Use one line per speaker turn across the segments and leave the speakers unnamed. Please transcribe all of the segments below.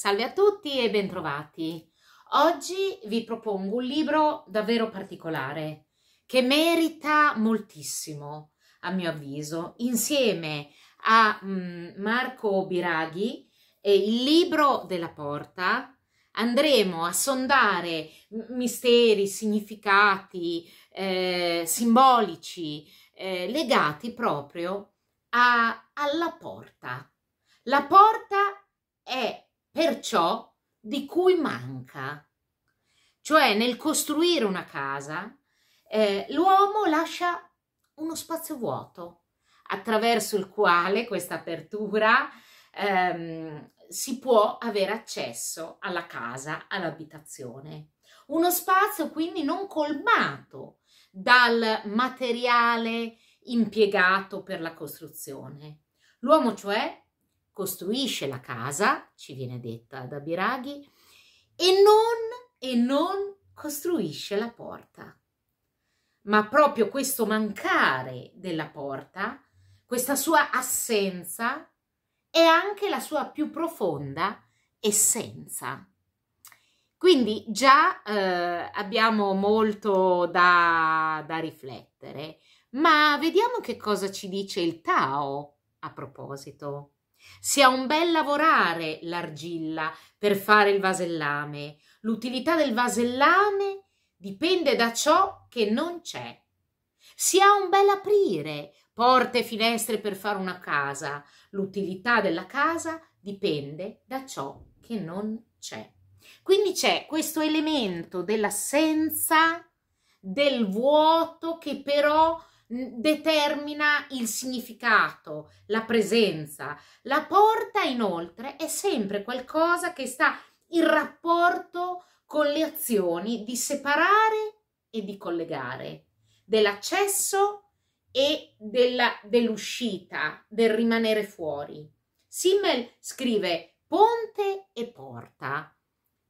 Salve a tutti e bentrovati. Oggi vi propongo un libro davvero particolare che merita moltissimo, a mio avviso, insieme a mm, Marco Biraghi e il libro della porta andremo a sondare misteri, significati eh, simbolici eh, legati proprio a, alla porta. La porta è per ciò di cui manca. Cioè nel costruire una casa eh, l'uomo lascia uno spazio vuoto attraverso il quale questa apertura ehm, si può avere accesso alla casa, all'abitazione. Uno spazio quindi non colmato dal materiale impiegato per la costruzione. L'uomo cioè costruisce la casa, ci viene detta da Biraghi, e non, e non costruisce la porta. Ma proprio questo mancare della porta, questa sua assenza, è anche la sua più profonda essenza. Quindi già eh, abbiamo molto da, da riflettere, ma vediamo che cosa ci dice il Tao a proposito sia un bel lavorare l'argilla per fare il vasellame. L'utilità del vasellame dipende da ciò che non c'è. Si ha un bel aprire porte e finestre per fare una casa. L'utilità della casa dipende da ciò che non c'è. Quindi c'è questo elemento dell'assenza, del vuoto che però determina il significato, la presenza. La porta inoltre è sempre qualcosa che sta in rapporto con le azioni di separare e di collegare, dell'accesso e della, dell'uscita, del rimanere fuori. Simmel scrive ponte e porta.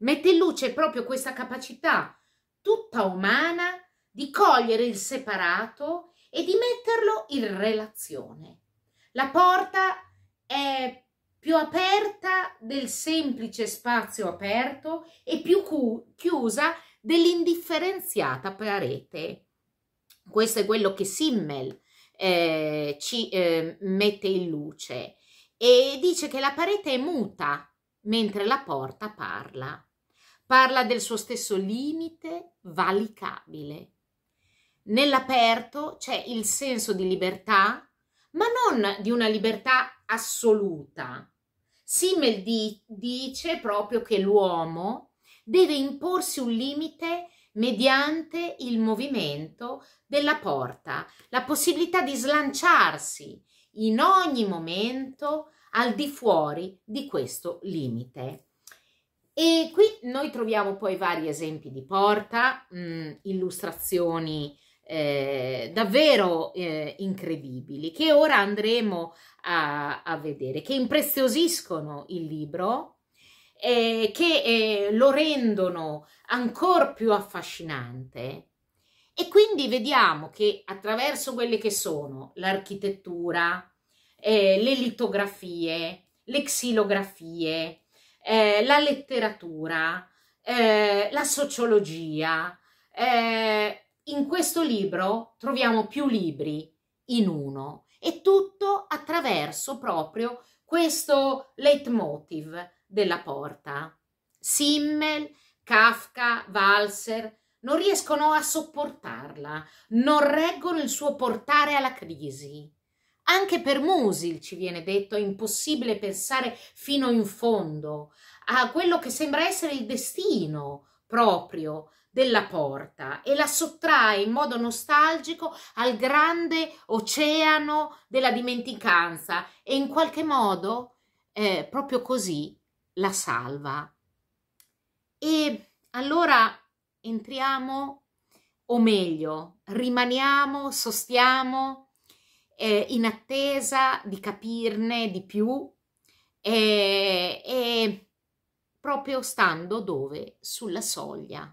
Mette in luce proprio questa capacità tutta umana di cogliere il separato e di metterlo in relazione. La porta è più aperta del semplice spazio aperto e più cu- chiusa dell'indifferenziata parete. Questo è quello che Simmel eh, ci eh, mette in luce e dice che la parete è muta mentre la porta parla. Parla del suo stesso limite valicabile. Nell'aperto c'è il senso di libertà, ma non di una libertà assoluta. Simmel di, dice proprio che l'uomo deve imporsi un limite mediante il movimento della porta, la possibilità di slanciarsi in ogni momento al di fuori di questo limite. E qui noi troviamo poi vari esempi di porta, mh, mm, illustrazioni eh, davvero eh, incredibili che ora andremo a, a, vedere, che impreziosiscono il libro, eh, che lo rendono ancora più affascinante. E quindi vediamo che attraverso quelle che sono l'architettura, eh, le litografie, le xilografie, eh, la letteratura, eh, la sociologia, eh, in questo libro troviamo più libri in uno e tutto attraverso proprio questo leitmotiv della porta. Simmel, Kafka, Walser non riescono a sopportarla, non reggono il suo portare alla crisi. Anche per Musil ci viene detto è impossibile pensare fino in fondo a quello che sembra essere il destino proprio della porta e la sottrae in modo nostalgico al grande oceano della dimenticanza e in qualche modo, eh, proprio così, la salva. E allora entriamo, o meglio, rimaniamo, sostiamo eh, in attesa di capirne di più e, eh, e proprio stando dove? Sulla soglia.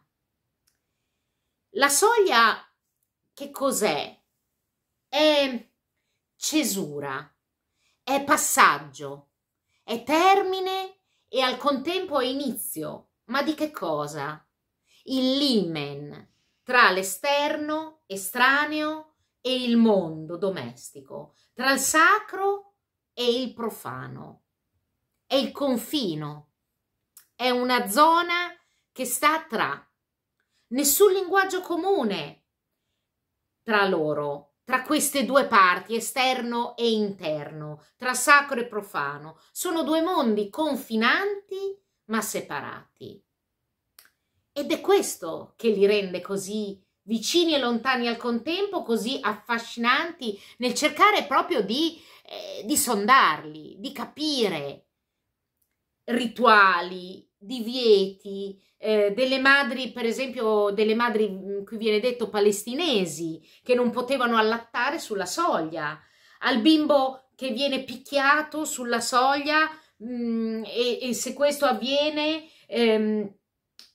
La soglia che cos'è? È cesura, è passaggio, è termine e al contempo è inizio. Ma di che cosa? Il limen tra l'esterno estraneo e il mondo domestico, tra il sacro e il profano. È il confino, è una zona che sta tra nessun linguaggio comune tra loro, tra queste due parti, esterno e interno, tra sacro e profano. Sono due mondi confinanti ma separati. Ed è questo che li rende così vicini e lontani al contempo, così affascinanti nel cercare proprio di, eh, di sondarli, di capire rituali, divieti eh, delle madri, per esempio, delle madri, mm, qui viene detto palestinesi, che non potevano allattare sulla soglia, al bimbo che viene picchiato sulla soglia mh, mm, e, e, se questo avviene, ehm,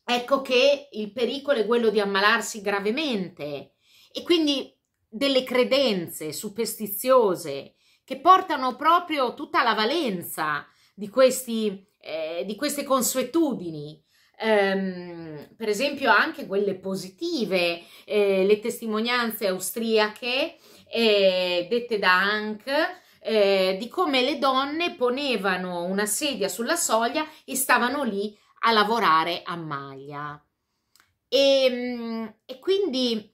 ecco che il pericolo è quello di ammalarsi gravemente. E quindi delle credenze superstiziose che portano proprio tutta la valenza di questi eh, di queste consuetudini, ehm, per esempio anche quelle positive, eh, le testimonianze austriache eh, dette da Hank, eh, di come le donne ponevano una sedia sulla soglia e stavano lì a lavorare a maglia. E, ehm, e quindi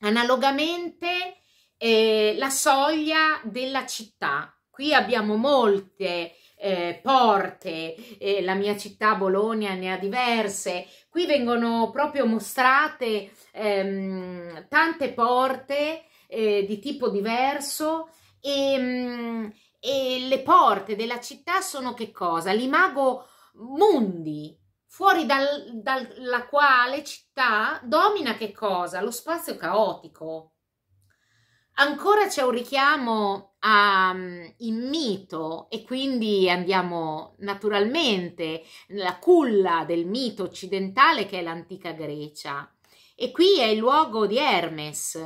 analogamente eh, la soglia della città. Qui abbiamo molte eh, porte, eh, la mia città Bologna ne ha diverse, qui vengono proprio mostrate ehm, tante porte eh, di tipo diverso e, ehm, e le porte della città sono che cosa? L'imago mundi, fuori dal, dalla quale città domina che cosa? Lo spazio caotico. Ancora c'è un richiamo al mm, um, mito e quindi andiamo naturalmente nella culla del mito occidentale che è l'antica Grecia. E qui è il luogo di Hermes,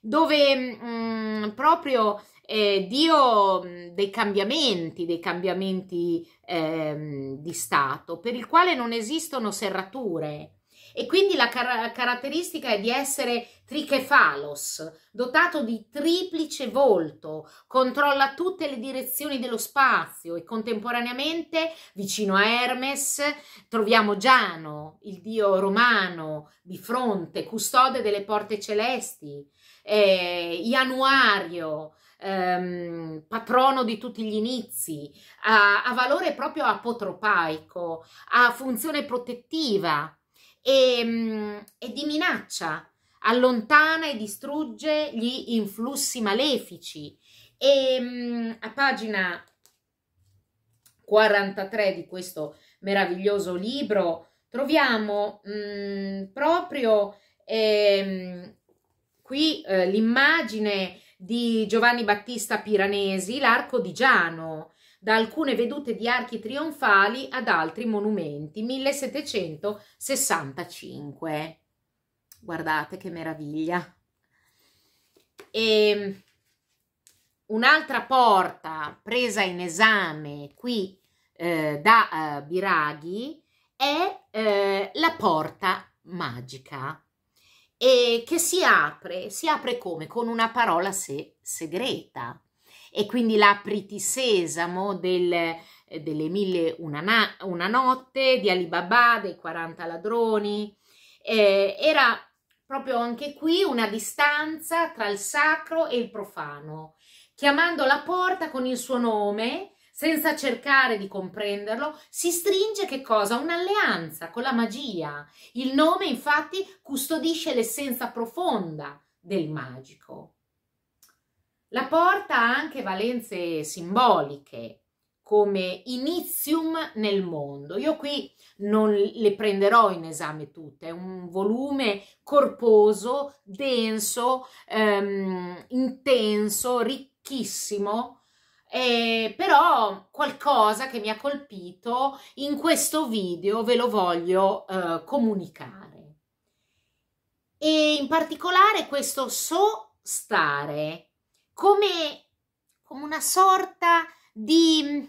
dove mh, mm, proprio eh, dio mm, dei cambiamenti, dei cambiamenti eh, di stato, per il quale non esistono serrature, e quindi la car caratteristica è di essere trichefalos, dotato di triplice volto, controlla tutte le direzioni dello spazio e contemporaneamente vicino a Hermes troviamo Giano, il dio romano, di fronte, custode delle porte celesti, eh, Ianuario, Ehm, patrono di tutti gli inizi, ha, ha valore proprio apotropaico, ha funzione protettiva, e, mm, e di minaccia, allontana e distrugge gli influssi malefici. E mm, a pagina 43 di questo meraviglioso libro troviamo mh, mm, proprio eh, qui eh, l'immagine di Giovanni Battista Piranesi, l'arco di Giano, da alcune vedute di archi trionfali ad altri monumenti, 1765. Guardate che meraviglia! E ehm, un'altra porta presa in esame qui eh, da eh, Biraghi è eh, la porta magica e che si apre, si apre come? Con una parola se, segreta e quindi l'apriti sesamo del, eh, delle mille una, na- una, notte, di Alibaba, dei 40 ladroni. Eh, era proprio anche qui una distanza tra il sacro e il profano, chiamando la porta con il suo nome, senza cercare di comprenderlo, si stringe che cosa? Un'alleanza con la magia. Il nome infatti custodisce l'essenza profonda del magico. La porta ha anche valenze simboliche come inizium nel mondo. Io qui non le prenderò in esame tutte, è un volume corposo, denso, ehm, intenso, ricchissimo, eh, però qualcosa che mi ha colpito in questo video ve lo voglio eh, comunicare. E in particolare questo so stare, come, come una sorta di mm,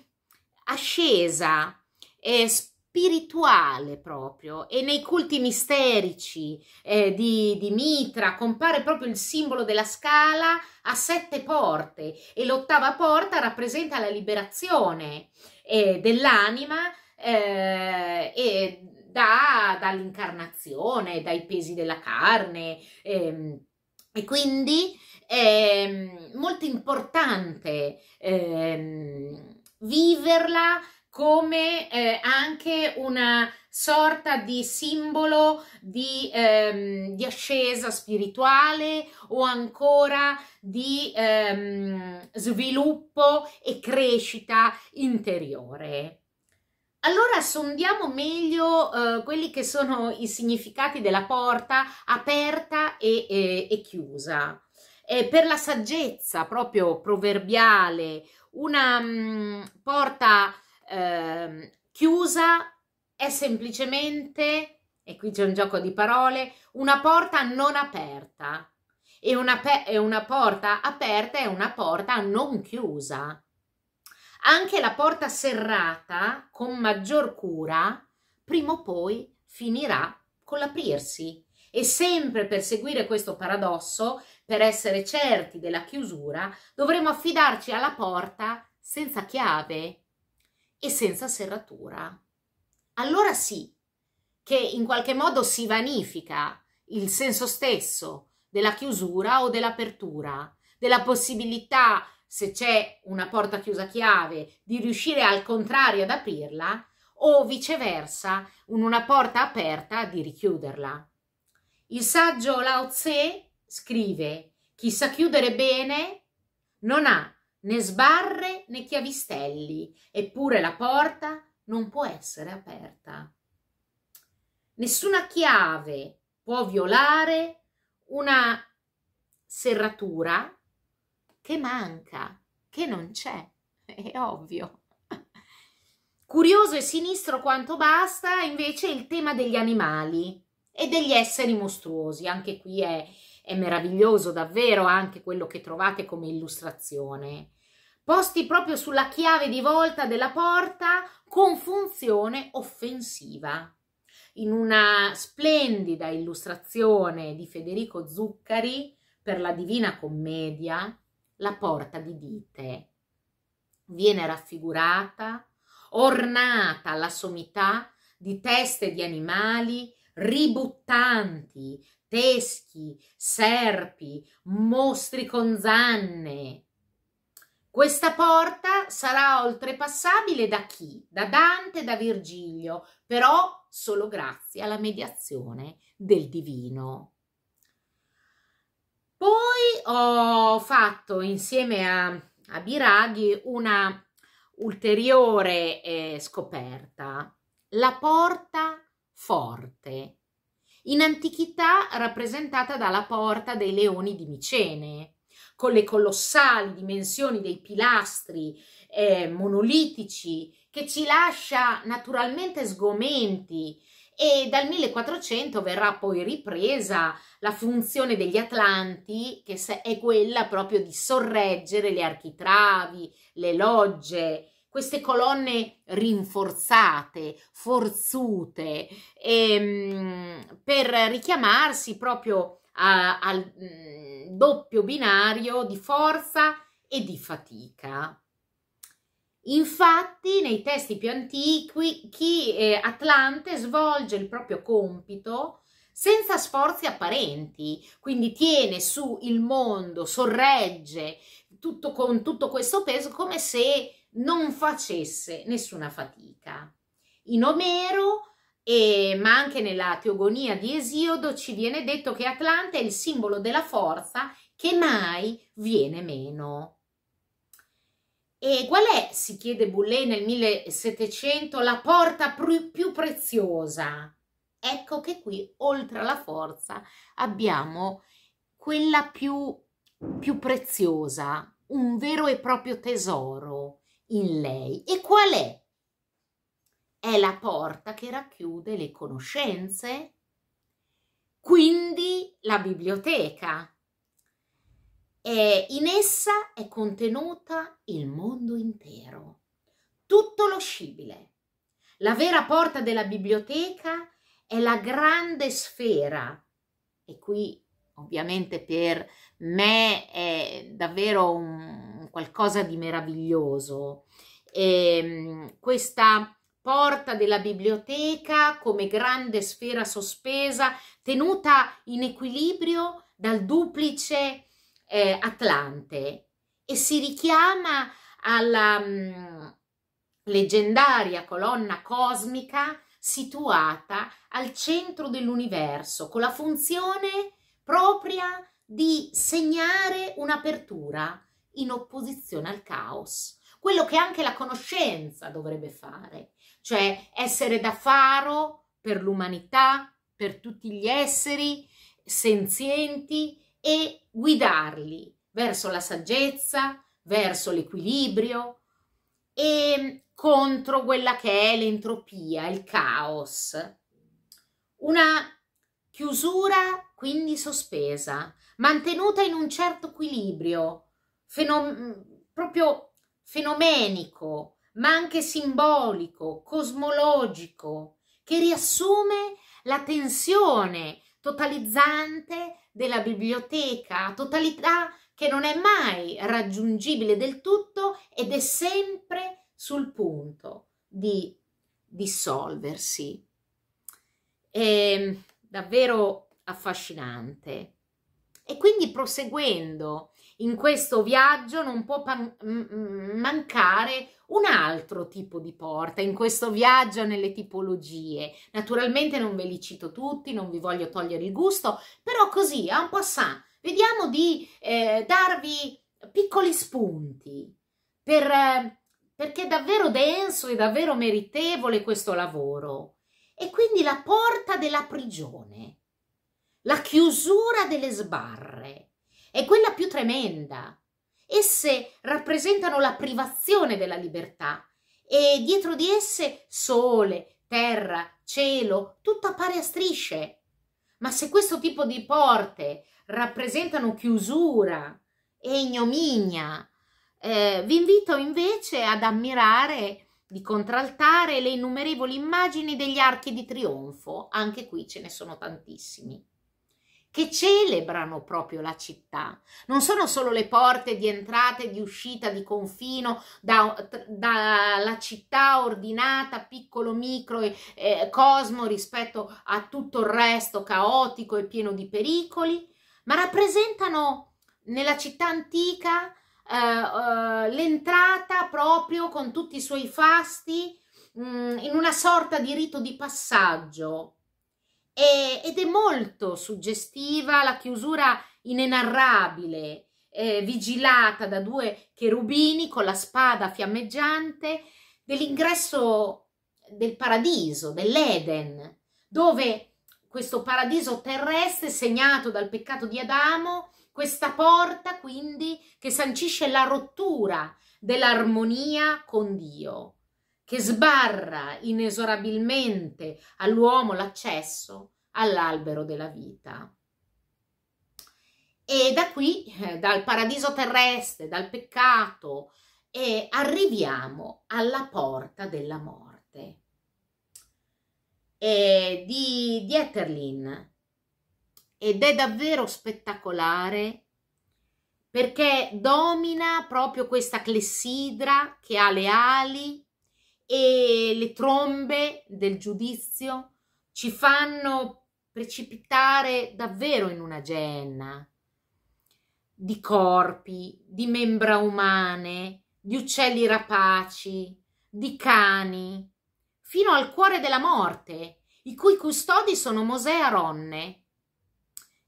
ascesa eh, spirituale proprio e nei culti misterici eh, di, di, Mitra compare proprio il simbolo della scala a sette porte e l'ottava porta rappresenta la liberazione eh, dell'anima eh, da, dall'incarnazione, dai pesi della carne. Ehm, e quindi è ehm, molto importante ehm, viverla come eh, anche una sorta di simbolo di, ehm, di ascesa spirituale o ancora di ehm, sviluppo e crescita interiore. Allora sondiamo meglio eh, quelli che sono i significati della porta aperta e, e, e chiusa. Eh, per la saggezza proprio proverbiale, una mh, mm, porta eh, chiusa è semplicemente, e qui c'è un gioco di parole, una porta non aperta. E una, pe- una porta aperta è una porta non chiusa. Anche la porta serrata, con maggior cura, prima o poi finirà con l'aprirsi. E sempre per seguire questo paradosso, per essere certi della chiusura, dovremo affidarci alla porta senza chiave e senza serratura. Allora sì, che in qualche modo si vanifica il senso stesso della chiusura o dell'apertura, della possibilità se c'è una porta chiusa a chiave, di riuscire al contrario ad aprirla o viceversa, in una porta aperta di richiuderla. Il saggio Lao Tse scrive: Chi sa chiudere bene non ha né sbarre né chiavistelli, eppure la porta non può essere aperta. Nessuna chiave può violare una serratura che manca, che non c'è, è ovvio. Curioso e sinistro quanto basta invece il tema degli animali e degli esseri mostruosi, anche qui è, è meraviglioso davvero anche quello che trovate come illustrazione posti proprio sulla chiave di volta della porta con funzione offensiva. In una splendida illustrazione di Federico Zuccari per la Divina Commedia, la porta di dite viene raffigurata, ornata alla sommità di teste di animali ributtanti, teschi, serpi, mostri con zanne. Questa porta sarà oltrepassabile da chi? Da Dante, e da Virgilio, però solo grazie alla mediazione del divino. Poi ho fatto insieme a, a Biraghi una ulteriore eh, scoperta, la porta forte, in antichità rappresentata dalla porta dei leoni di Micene, con le colossali dimensioni dei pilastri eh, monolitici che ci lascia naturalmente sgomenti e dal 1400 verrà poi ripresa la funzione degli Atlanti che è quella proprio di sorreggere le architravi, le logge, queste colonne rinforzate, forzute, ehm, per richiamarsi proprio a, al mh, mm, doppio binario di forza e di fatica. Infatti, nei testi più antichi, chi, eh, Atlante svolge il proprio compito senza sforzi apparenti, quindi tiene su il mondo, sorregge tutto con tutto questo peso come se non facesse nessuna fatica. In Omero, e, ma anche nella Teogonia di Esiodo, ci viene detto che Atlante è il simbolo della forza che mai viene meno. E qual è, si chiede Boulay nel 1700, la porta pr- più preziosa? Ecco che qui, oltre alla forza, abbiamo quella più, più preziosa, un vero e proprio tesoro in lei. E qual è? È la porta che racchiude le conoscenze, quindi la biblioteca e in essa è contenuta il mondo intero, tutto lo scibile. La vera porta della biblioteca è la grande sfera, e qui ovviamente per me è davvero un, qualcosa di meraviglioso. E, ehm, questa porta della biblioteca come grande sfera sospesa tenuta in equilibrio dal duplice eh, Atlante e si richiama alla mh, mm, leggendaria colonna cosmica situata al centro dell'universo con la funzione propria di segnare un'apertura in opposizione al caos quello che anche la conoscenza dovrebbe fare, cioè essere da faro per l'umanità, per tutti gli esseri senzienti e guidarli verso la saggezza, verso l'equilibrio e mm, contro quella che è l'entropia, il caos. Una chiusura quindi sospesa, mantenuta in un certo equilibrio, fenom- mm, proprio fenomenico, ma anche simbolico, cosmologico, che riassume la tensione totalizzante della biblioteca, totalità che non è mai raggiungibile del tutto ed è sempre sul punto di dissolversi. È ehm, davvero affascinante. E quindi proseguendo in questo viaggio non può pan- mancare un altro tipo di porta in questo viaggio nelle tipologie. Naturalmente non ve li cito tutti, non vi voglio togliere il gusto, però così, a un po' sa, vediamo di eh, darvi piccoli spunti per, eh, perché è davvero denso e davvero meritevole questo lavoro. E quindi la porta della prigione, la chiusura delle sbarre, è quella più tremenda. Esse rappresentano la privazione della libertà e dietro di esse sole, terra, cielo, tutto appare a strisce. Ma se questo tipo di porte rappresentano chiusura e ignominia, eh, vi invito invece ad ammirare di contraltare le innumerevoli immagini degli archi di trionfo, anche qui ce ne sono tantissimi che celebrano proprio la città. Non sono solo le porte di entrata e di uscita di confino dalla da città ordinata, piccolo, micro e eh, cosmo rispetto a tutto il resto caotico e pieno di pericoli, ma rappresentano nella città antica eh, eh, l'entrata proprio con tutti i suoi fasti mh, mm, in una sorta di rito di passaggio e, ed è molto suggestiva la chiusura inenarrabile, eh, vigilata da due cherubini con la spada fiammeggiante dell'ingresso del paradiso, dell'Eden, dove questo paradiso terrestre segnato dal peccato di Adamo, questa porta quindi che sancisce la rottura dell'armonia con Dio che sbarra inesorabilmente all'uomo l'accesso all'albero della vita. E da qui, eh, dal paradiso terrestre, dal peccato, eh, arriviamo alla porta della morte. Eh, di Dieterlin ed è davvero spettacolare perché domina proprio questa clessidra che ha le ali e le trombe del giudizio ci fanno precipitare davvero in una genna di corpi, di membra umane, di uccelli rapaci, di cani, fino al cuore della morte, i cui custodi sono Mosè e Aronne.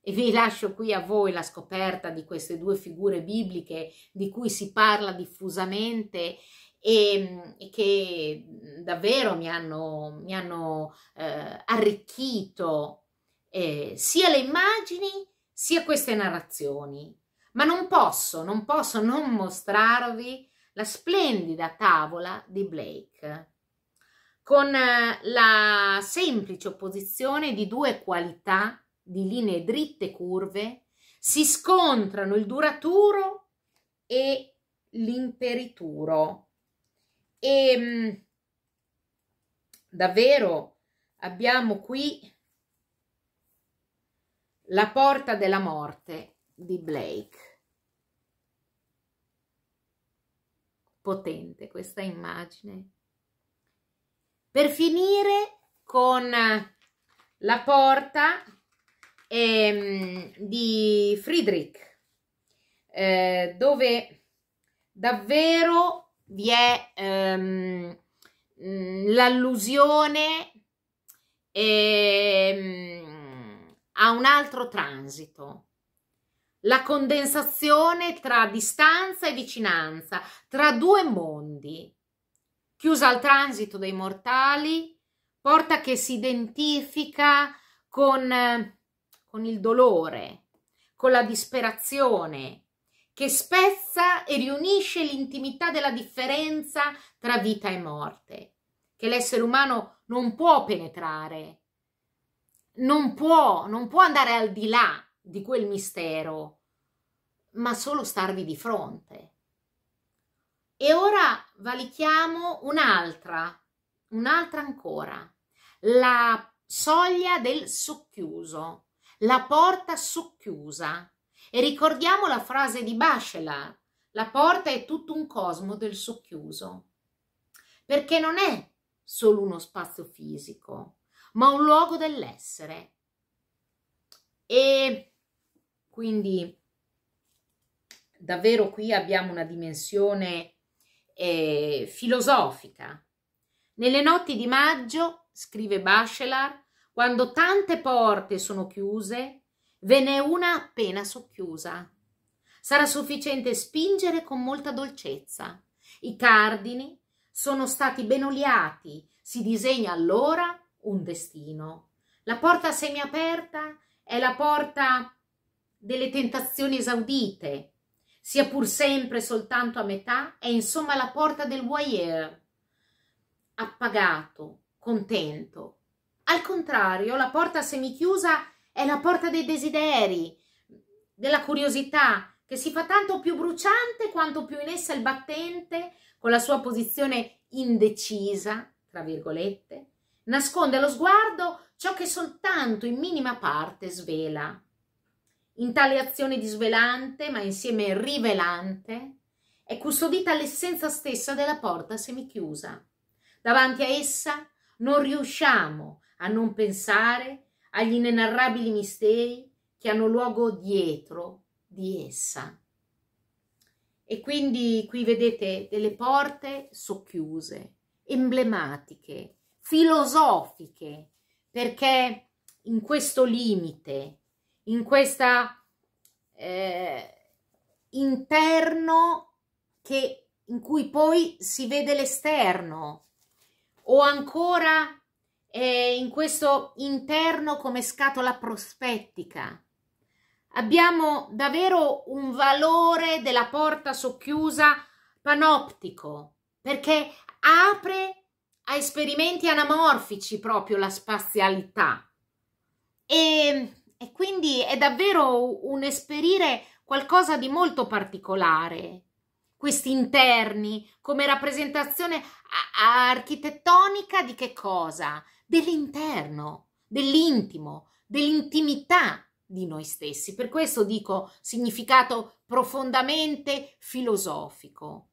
E vi lascio qui a voi la scoperta di queste due figure bibliche di cui si parla diffusamente e, ehm, e che mhmm, davvero mi hanno, mi hanno eh, arricchito eh, sia le immagini sia queste narrazioni. Ma non posso, non posso non mostrarvi la splendida tavola di Blake con la semplice opposizione di due qualità di linee dritte e curve si scontrano il duraturo e l'imperituro. E ehm, davvero abbiamo qui la porta della morte di Blake. potente questa immagine. Per finire con la porta ehm, di Friedrich, eh, dove davvero vi è ehm, l'allusione ehm, a un altro transito, la condensazione tra distanza e vicinanza, tra due mondi. Chiusa al transito dei mortali, porta che si identifica con, con il dolore, con la disperazione, che spezza e riunisce l'intimità della differenza tra vita e morte, che l'essere umano non può penetrare, non può, non può andare al di là di quel mistero, ma solo starvi di fronte. E ora valichiamo un'altra, un'altra ancora, la soglia del socchiuso, la porta socchiusa e ricordiamo la frase di Bachelar, la porta è tutto un cosmo del socchiuso, perché non è solo uno spazio fisico, ma un luogo dell'essere. E quindi davvero qui abbiamo una dimensione eh, filosofica. Nelle notti di maggio, scrive Bachelar, quando tante porte sono chiuse, Ve n'è una appena socchiusa. Sarà sufficiente spingere con molta dolcezza. I cardini sono stati ben oliati, si disegna allora un destino. La porta semiaperta è la porta delle tentazioni esaudite, sia pur sempre soltanto a metà, è insomma la porta del voyeur, appagato, contento. Al contrario, la porta semichiusa è è la porta dei desideri, della curiosità, che si fa tanto più bruciante quanto più in essa il battente, con la sua posizione indecisa, tra virgolette, nasconde allo sguardo ciò che soltanto in minima parte svela. In tale azione disvelante, ma insieme rivelante, è custodita l'essenza stessa della porta semichiusa. Davanti a essa non riusciamo a non pensare agli inenarrabili misteri che hanno luogo dietro di essa. E quindi qui vedete delle porte socchiuse, emblematiche, filosofiche, perché in questo limite, in questo eh, interno che, in cui poi si vede l'esterno o ancora e in questo interno come scatola prospettica. Abbiamo davvero un valore della porta socchiusa panoptico, perché apre a esperimenti anamorfici proprio la spazialità. E, e quindi è davvero un esperire qualcosa di molto particolare, questi interni, come rappresentazione architettonica di che cosa? dell'interno, dell'intimo, dell'intimità di noi stessi. Per questo dico significato profondamente filosofico.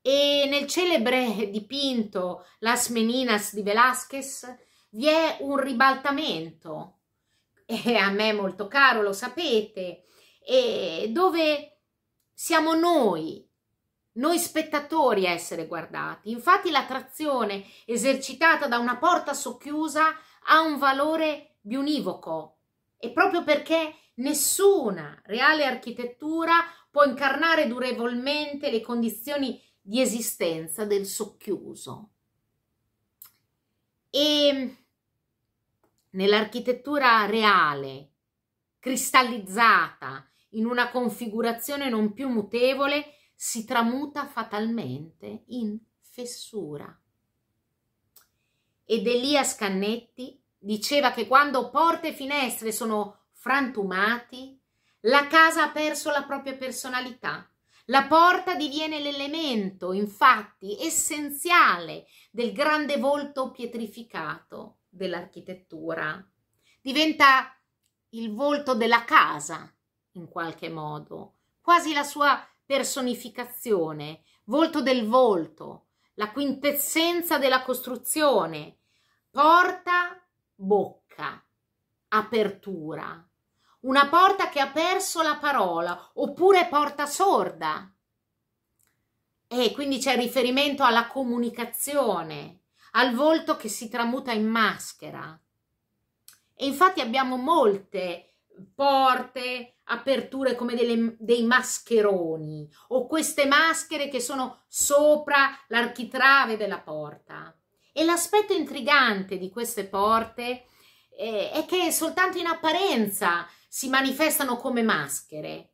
E nel celebre dipinto Las Meninas di Velázquez vi è un ribaltamento, e a me molto caro, lo sapete, dove siamo noi noi spettatori a essere guardati. Infatti l'attrazione esercitata da una porta socchiusa ha un valore bionivoco e proprio perché nessuna reale architettura può incarnare durevolmente le condizioni di esistenza del socchiuso. E nell'architettura reale, cristallizzata in una configurazione non più mutevole, si tramuta fatalmente in fessura. Ed Elia Scannetti diceva che quando porte e finestre sono frantumati, la casa ha perso la propria personalità. La porta diviene l'elemento, infatti, essenziale del grande volto pietrificato dell'architettura. Diventa il volto della casa, in qualche modo, quasi la sua personificazione, volto del volto, la quintessenza della costruzione, porta, bocca, apertura, una porta che ha perso la parola oppure porta sorda. E quindi c'è riferimento alla comunicazione, al volto che si tramuta in maschera. E infatti abbiamo molte porte, aperture come delle, dei mascheroni o queste maschere che sono sopra l'architrave della porta. E l'aspetto intrigante di queste porte eh, è che soltanto in apparenza si manifestano come maschere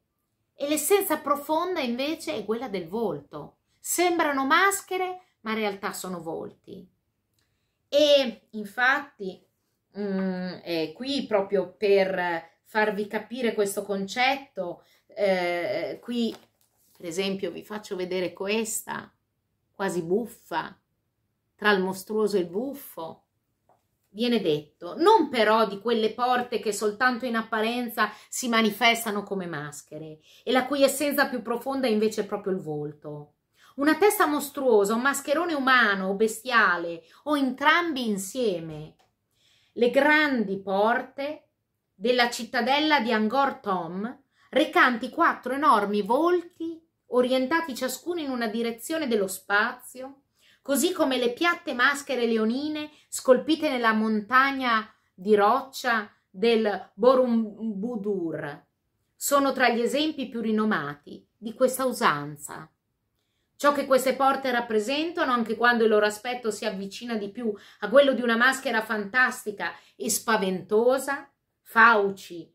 e l'essenza profonda invece è quella del volto. Sembrano maschere, ma in realtà sono volti. E infatti, mh, mm, qui proprio per farvi capire questo concetto. Eh, qui, per esempio, vi faccio vedere questa, quasi buffa, tra il mostruoso e il buffo. Viene detto, non però di quelle porte che soltanto in apparenza si manifestano come maschere e la cui essenza più profonda è invece proprio il volto. Una testa mostruosa, un mascherone umano o bestiale o entrambi insieme. Le grandi porte della cittadella di Angor Tom, recanti quattro enormi volti orientati ciascuno in una direzione dello spazio, così come le piatte maschere leonine scolpite nella montagna di roccia del Borumbudur. Sono tra gli esempi più rinomati di questa usanza. Ciò che queste porte rappresentano, anche quando il loro aspetto si avvicina di più a quello di una maschera fantastica e spaventosa, fauci,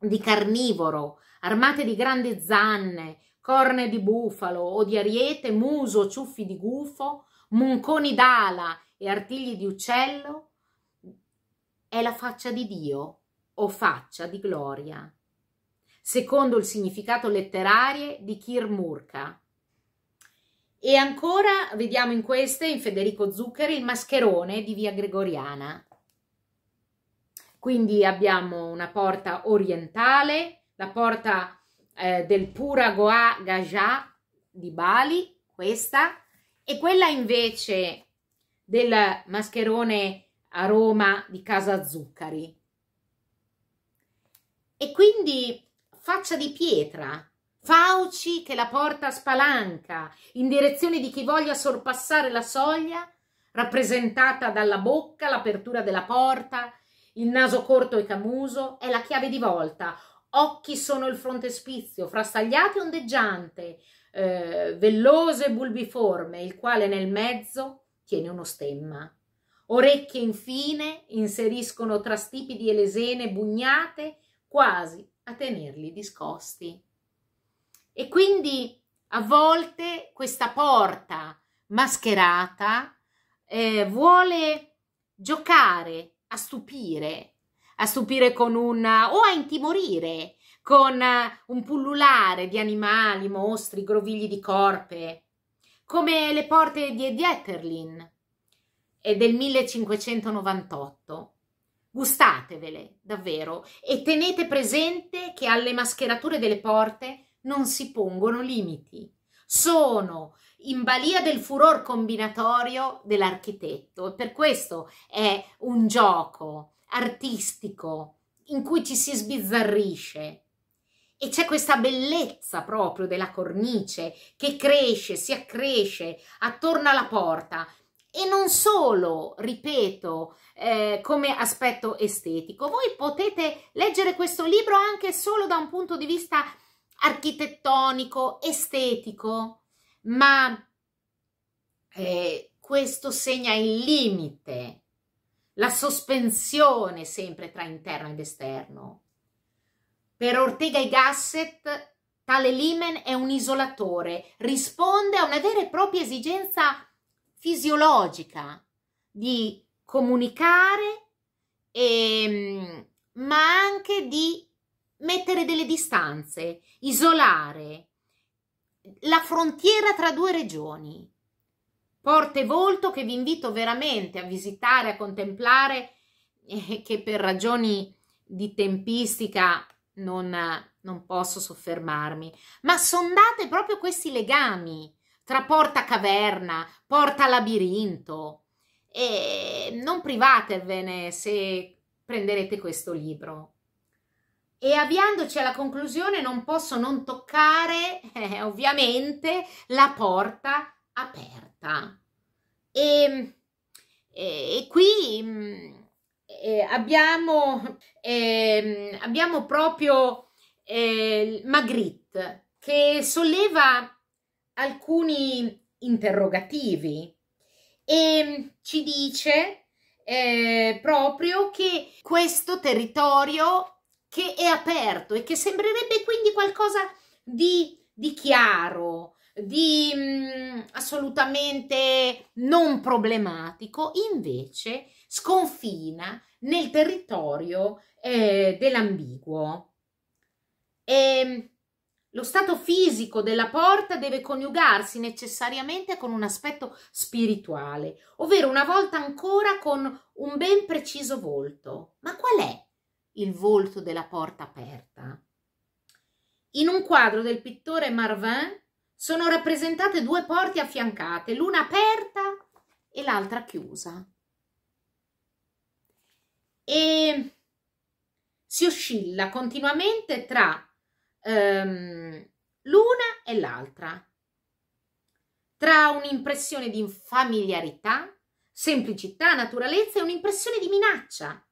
di carnivoro, armate di grandi zanne, corne di bufalo o di ariete, muso, ciuffi di gufo, munconi d'ala e artigli di uccello, è la faccia di Dio o faccia di gloria, secondo il significato letterario di Kir Murka. E ancora vediamo in queste, in Federico Zuccheri, il mascherone di Via Gregoriana. Quindi abbiamo una porta orientale, la porta eh, del Pura Goa Gaja di Bali, questa, e quella invece del mascherone a Roma di Casa Zuccari. E quindi faccia di pietra, fauci che la porta spalanca in direzione di chi voglia sorpassare la soglia, rappresentata dalla bocca, l'apertura della porta, il naso corto e camuso è la chiave di volta. Occhi sono il frontespizio, frastagliato e ondeggiante, eh, velloso e bulbiforme, il quale nel mezzo tiene uno stemma. Orecchie, infine, inseriscono tra stipidi e lesene bugnate, quasi a tenerli discosti. E quindi a volte questa porta mascherata eh, vuole giocare a stupire, a stupire con un o a intimorire con eh, un pullulare di animali, mostri, grovigli di corpe, come le porte di Dieterlin e del 1598. Gustatevele, davvero, e tenete presente che alle mascherature delle porte non si pongono limiti. Sono in balia del furor combinatorio dell'architetto. E Per questo è un gioco artistico in cui ci si sbizzarrisce. E c'è questa bellezza proprio della cornice che cresce, si accresce attorno alla porta. E non solo, ripeto, eh, come aspetto estetico. Voi potete leggere questo libro anche solo da un punto di vista architettonico, estetico ma eh, questo segna il limite, la sospensione sempre tra interno ed esterno. Per Ortega e Gasset tale limen è un isolatore, risponde a una vera e propria esigenza fisiologica di comunicare, e, ehm, ma anche di mettere delle distanze, isolare, la frontiera tra due regioni. Porte Volto che vi invito veramente a visitare, a contemplare, eh, che per ragioni di tempistica non, non posso soffermarmi, ma sondate proprio questi legami tra porta caverna, porta labirinto e non privatevene se prenderete questo libro. E avviandoci alla conclusione non posso non toccare, eh, ovviamente, la porta aperta. E, ehm, e, eh, e qui mm, eh, abbiamo, eh, abbiamo, proprio eh, Magritte che solleva alcuni interrogativi e mm, ci dice eh, proprio che questo territorio che è aperto e che sembrerebbe quindi qualcosa di, di chiaro, di mm, assolutamente non problematico, invece sconfina nel territorio eh, dell'ambiguo. E, ehm, lo stato fisico della porta deve coniugarsi necessariamente con un aspetto spirituale, ovvero una volta ancora con un ben preciso volto. Ma qual è il volto della porta aperta. In un quadro del pittore Marvin sono rappresentate due porte affiancate, l'una aperta e l'altra chiusa. E si oscilla continuamente tra ehm, l'una e l'altra, tra un'impressione di familiarità, semplicità, naturalezza e un'impressione di minaccia,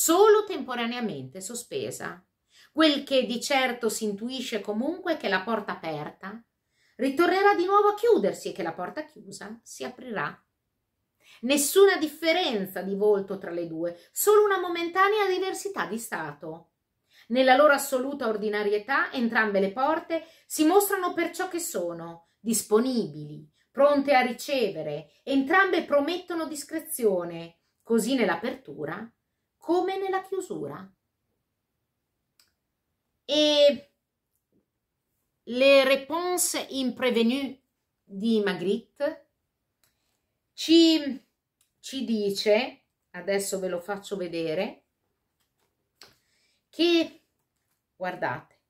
solo temporaneamente sospesa. Quel che di certo si intuisce comunque che la porta aperta ritornerà di nuovo a chiudersi e che la porta chiusa si aprirà. Nessuna differenza di volto tra le due, solo una momentanea diversità di stato. Nella loro assoluta ordinarietà entrambe le porte si mostrano per ciò che sono, disponibili, pronte a ricevere, entrambe promettono discrezione, così nell'apertura come nella chiusura. E le réponses imprevenues di Magritte ci, ci dice, adesso ve lo faccio vedere, che, guardate,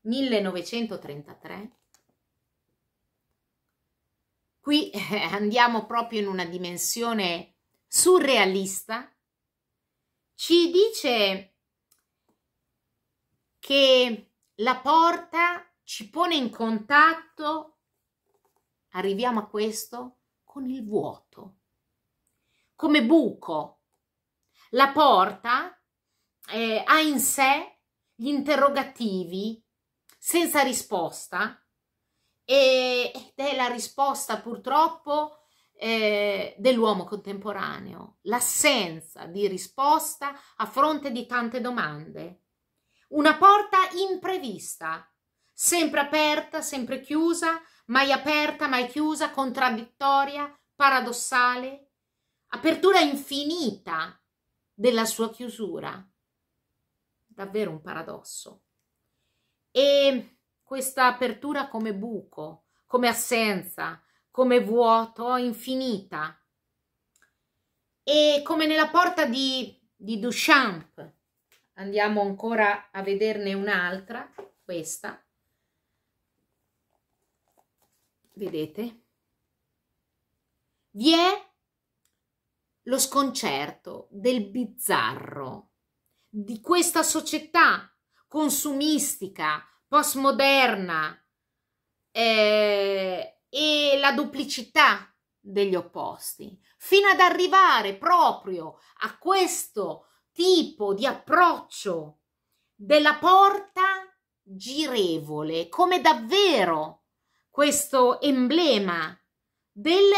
1933, qui andiamo proprio in una dimensione surrealista ci dice che la porta ci pone in contatto, arriviamo a questo, con il vuoto, come buco. La porta eh, ha in sé gli interrogativi senza risposta e, ed è la risposta purtroppo eh, dell'uomo contemporaneo, l'assenza di risposta a fronte di tante domande, una porta imprevista, sempre aperta, sempre chiusa, mai aperta, mai chiusa, contraddittoria, paradossale, apertura infinita della sua chiusura. Davvero un paradosso. E questa apertura come buco, come assenza, come vuoto, infinita. E come nella porta di, di Duchamp, andiamo ancora a vederne un'altra, questa. Vedete? Vi è lo sconcerto del bizzarro, di questa società consumistica, postmoderna, eh, e la duplicità degli opposti, fino ad arrivare proprio a questo tipo di approccio della porta girevole, come davvero questo emblema del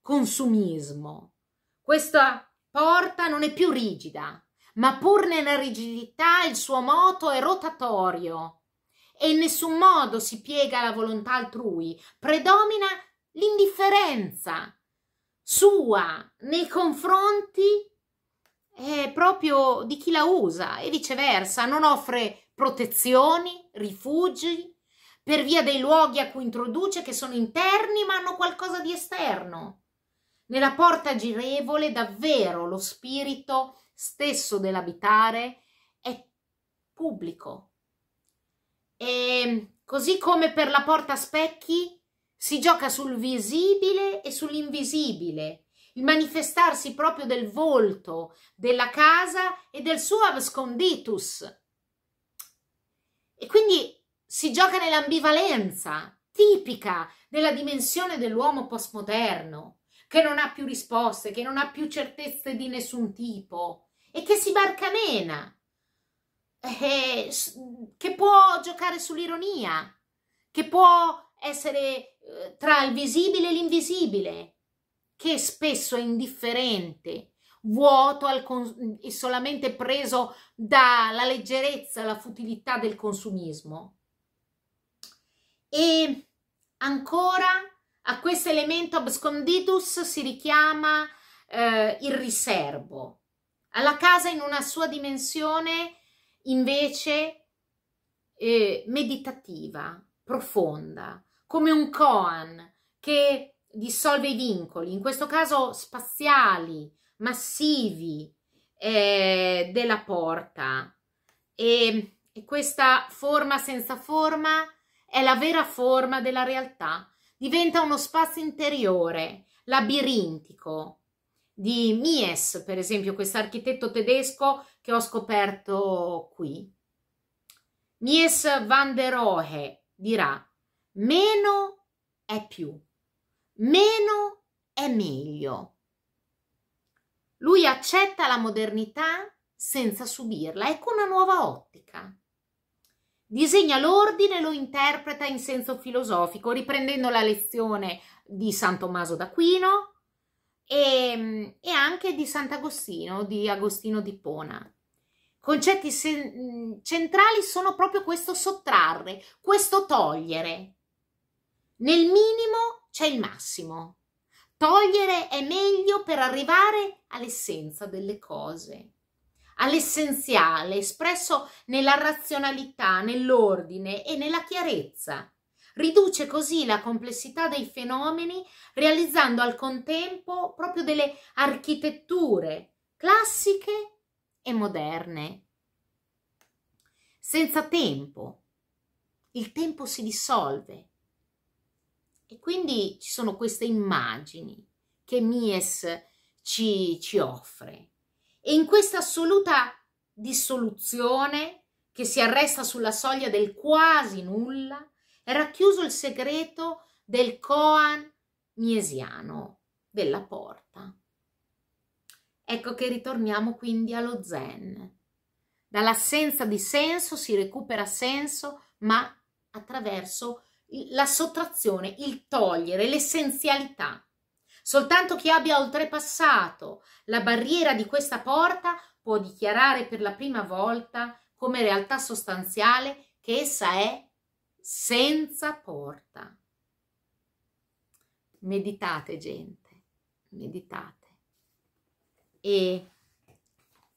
consumismo. Questa porta non è più rigida, ma pur nella rigidità il suo moto è rotatorio e in nessun modo si piega alla volontà altrui, predomina l'indifferenza sua nei confronti eh, proprio di chi la usa e viceversa, non offre protezioni, rifugi per via dei luoghi a cui introduce che sono interni ma hanno qualcosa di esterno. Nella porta girevole davvero lo spirito stesso dell'abitare è pubblico, e ehm, così come per la porta specchi si gioca sul visibile e sull'invisibile, il manifestarsi proprio del volto, della casa e del suo absconditus. E quindi si gioca nell'ambivalenza tipica della dimensione dell'uomo postmoderno, che non ha più risposte, che non ha più certezze di nessun tipo e che si barcamena eh, che può giocare sull'ironia, che può essere eh, tra il visibile e l'invisibile, che spesso è indifferente, vuoto e solamente preso dalla leggerezza, la futilità del consumismo. E ancora a questo elemento absconditus si richiama eh, il riservo. Alla casa in una sua dimensione invece eh, meditativa, profonda, come un koan che dissolve i vincoli, in questo caso spaziali, massivi, eh, della porta. E, e questa forma senza forma è la vera forma della realtà, diventa uno spazio interiore, labirintico. Di Mies, per esempio, questo architetto tedesco che ho scoperto qui. Mies van der Rohe dirà meno è più, meno è meglio. Lui accetta la modernità senza subirla ecco una nuova ottica. Disegna l'ordine e lo interpreta in senso filosofico, riprendendo la lezione di San Tommaso d'Aquino, e, ehm, e anche di Sant'Agostino, di Agostino di Pona. Concetti se- mm, centrali sono proprio questo sottrarre, questo togliere. Nel minimo c'è il massimo. Togliere è meglio per arrivare all'essenza delle cose all'essenziale, espresso nella razionalità, nell'ordine e nella chiarezza riduce così la complessità dei fenomeni, realizzando al contempo proprio delle architetture classiche e moderne. Senza tempo, il tempo si dissolve. E quindi ci sono queste immagini che Mies ci, ci offre. E in questa assoluta dissoluzione che si arresta sulla soglia del quasi nulla, era chiuso il segreto del Koan miesiano della porta. Ecco che ritorniamo quindi allo zen. Dall'assenza di senso si recupera senso, ma attraverso la sottrazione, il togliere, l'essenzialità. Soltanto chi abbia oltrepassato la barriera di questa porta può dichiarare per la prima volta come realtà sostanziale che essa è senza porta. Meditate gente, meditate e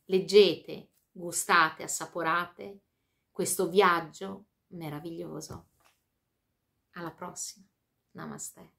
leggete, gustate, assaporate questo viaggio meraviglioso. Alla prossima, namaste.